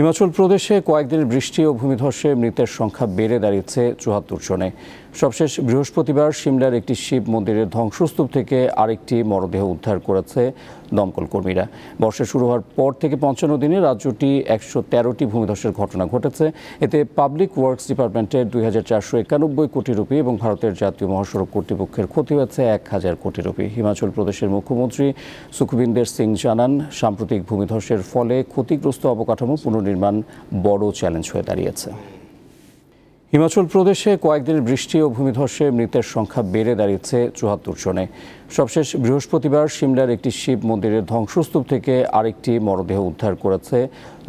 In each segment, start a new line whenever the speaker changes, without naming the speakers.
হিমাচল প্রদেশে কয়েকদিনের বৃষ্টি ও ভূমিধসে মৃতের সংখ্যা বেড়ে দাঁড়িয়েছে চুয়াত্তর জনে সবশেষ বৃহস্পতিবার সিমলার একটি শিব মন্দিরের ধ্বংসস্তূপ থেকে আরেকটি মরদেহ উদ্ধার করেছে দমকল কর্মীরা বর্ষা শুরু হওয়ার পর থেকে পঞ্চান্ন দিনে রাজ্যটি একশো তেরোটি ভূমিধসের ঘটনা ঘটেছে এতে পাবলিক ওয়ার্কস ডিপার্টমেন্টের দুই হাজার চারশো একানব্বই কোটি রুপি এবং ভারতের জাতীয় মহাসড়ক কর্তৃপক্ষের ক্ষতি হয়েছে এক হাজার কোটি রুপি হিমাচল প্রদেশের মুখ্যমন্ত্রী সুখবিন্দর সিং জানান সাম্প্রতিক ভূমিধসের ফলে ক্ষতিগ্রস্ত অবকাঠামো পুনর্নির্মাণ বড় চ্যালেঞ্জ হয়ে দাঁড়িয়েছে হিমাচল প্রদেশে কয়েকদিনের বৃষ্টি ও ভূমিধসে মৃতের সংখ্যা বেড়ে দাঁড়িয়েছে চুয়াত্তর জনে সবশেষ বৃহস্পতিবার সিমলার একটি শিব মন্দিরের ধ্বংসস্তূপ থেকে আরেকটি মরদেহ উদ্ধার করেছে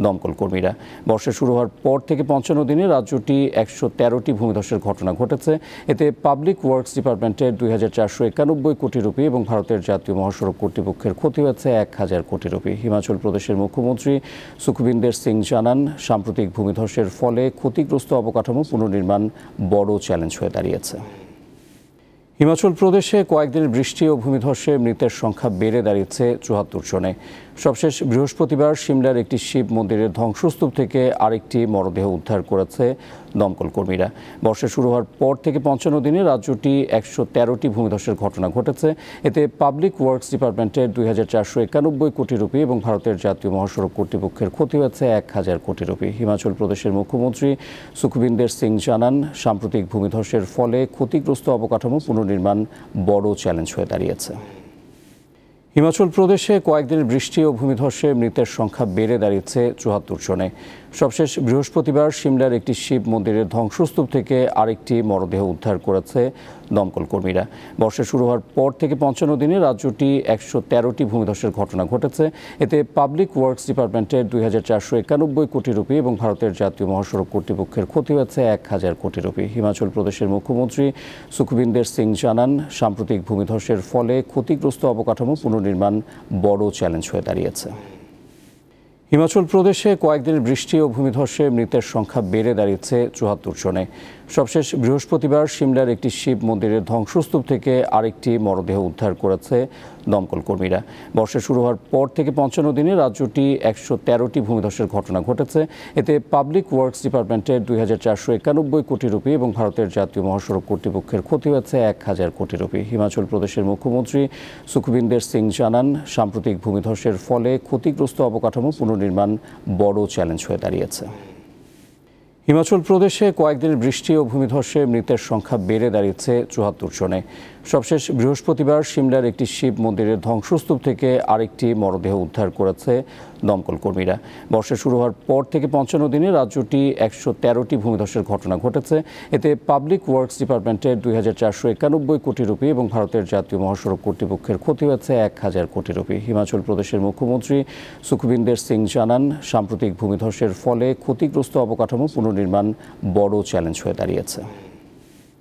দমকল কর্মীরা বর্ষা শুরু হওয়ার পর থেকে পঞ্চান্ন দিনে রাজ্যটি একশো তেরোটি ভূমিধসের ঘটনা ঘটেছে এতে পাবলিক ওয়ার্কস ডিপার্টমেন্টের দুই হাজার চারশো একানব্বই কোটি রুপি এবং ভারতের জাতীয় মহাসড়ক কর্তৃপক্ষের ক্ষতি হয়েছে এক হাজার কোটি রুপি হিমাচল প্রদেশের মুখ্যমন্ত্রী সুখবিন্দর সিং জানান সাম্প্রতিক ভূমিধসের ফলে ক্ষতিগ্রস্ত অবকাঠামো পুনর্ পুনর্নির্মাণ বড় চ্যালেঞ্জ হয়ে দাঁড়িয়েছে হিমাচল প্রদেশে কয়েকদিনের বৃষ্টি ও ভূমিধসে মৃতের সংখ্যা বেড়ে দাঁড়িয়েছে চুয়াত্তর জনে সবশেষ বৃহস্পতিবার সিমলার একটি শিব মন্দিরের ধ্বংসস্তূপ থেকে আরেকটি মরদেহ উদ্ধার করেছে দমকল কর্মীরা বর্ষা শুরু হওয়ার পর থেকে পঞ্চান্ন দিনে রাজ্যটি একশো তেরোটি ভূমিধসের ঘটনা ঘটেছে এতে পাবলিক ওয়ার্কস ডিপার্টমেন্টের দুই হাজার চারশো একানব্বই কোটি রুপি এবং ভারতের জাতীয় মহাসড়ক কর্তৃপক্ষের ক্ষতি হয়েছে এক হাজার কোটি রুপি হিমাচল প্রদেশের মুখ্যমন্ত্রী সুখবিন্দর সিং জানান সাম্প্রতিক ভূমিধসের ফলে ক্ষতিগ্রস্ত অবকাঠামো পুনর্নির্মাণ বড় চ্যালেঞ্জ হয়ে দাঁড়িয়েছে হিমাচল প্রদেশে কয়েকদিন বৃষ্টি ও ভূমিধসে মৃতের সংখ্যা বেড়ে দাঁড়িয়েছে চুয়াত্তর জনে সবশেষ বৃহস্পতিবার সিমলার একটি শিব মন্দিরের ধ্বংসস্তূপ থেকে আরেকটি মরদেহ উদ্ধার করেছে দমকল কর্মীরা বর্ষা শুরু হওয়ার পর থেকে পঞ্চান্ন দিনে রাজ্যটি একশো তেরোটি ভূমিধসের ঘটনা ঘটেছে এতে পাবলিক ওয়ার্কস ডিপার্টমেন্টের দুই হাজার চারশো একানব্বই কোটি রুপি এবং ভারতের জাতীয় মহাসড়ক কর্তৃপক্ষের ক্ষতি হয়েছে এক হাজার কোটি রুপি হিমাচল প্রদেশের মুখ্যমন্ত্রী সুখবিন্দর সিং জানান সাম্প্রতিক ভূমিধসের ফলে ক্ষতিগ্রস্ত অবকাঠামো পুনর্নির্মাণ বড় চ্যালেঞ্জ হয়ে দাঁড়িয়েছে হিমাচল প্রদেশে কয়েকদিনের বৃষ্টি ও ভূমিধসে মৃতের সংখ্যা বেড়ে দাঁড়িয়েছে চুয়াত্তর জনে সবশেষ বৃহস্পতিবার সিমলার একটি শিব মন্দিরের ধ্বংসস্তূপ থেকে আরেকটি মরদেহ উদ্ধার করেছে দমকল কর্মীরা বর্ষা শুরু হওয়ার পর থেকে পঞ্চান্ন দিনে রাজ্যটি একশো তেরোটি ভূমিধসের ঘটনা ঘটেছে এতে পাবলিক ওয়ার্কস ডিপার্টমেন্টের দুই হাজার চারশো একানব্বই কোটি রুপি এবং ভারতের জাতীয় মহাসড়ক কর্তৃপক্ষের ক্ষতি হয়েছে এক হাজার কোটি রুপি হিমাচল প্রদেশের মুখ্যমন্ত্রী সুখবিন্দর সিং জানান সাম্প্রতিক ভূমিধসের ফলে ক্ষতিগ্রস্ত অবকাঠামো পুনর্নির্মাণ বড় চ্যালেঞ্জ হয়ে দাঁড়িয়েছে হিমাচল প্রদেশে কয়েকদিনের বৃষ্টি ও ভূমিধসে মৃতের সংখ্যা বেড়ে দাঁড়িয়েছে চুয়াত্তর জনে সবশেষ বৃহস্পতিবার সিমলার একটি শিব মন্দিরের ধ্বংসস্তূপ থেকে আরেকটি মরদেহ উদ্ধার করেছে দমকল কর্মীরা বর্ষা শুরু হওয়ার পর থেকে পঞ্চান্ন দিনে রাজ্যটি একশো তেরোটি ভূমিধসের ঘটনা ঘটেছে এতে পাবলিক ওয়ার্কস ডিপার্টমেন্টের দুই হাজার চারশো একানব্বই কোটি রুপি এবং ভারতের জাতীয় মহাসড়ক কর্তৃপক্ষের ক্ষতি হয়েছে এক হাজার কোটি রুপি হিমাচল প্রদেশের মুখ্যমন্ত্রী সুখবিন্দর সিং জানান সাম্প্রতিক ভূমিধসের ফলে ক্ষতিগ্রস্ত অবকাঠামো পুনর্নির্মাণ বড় চ্যালেঞ্জ হয়ে দাঁড়িয়েছে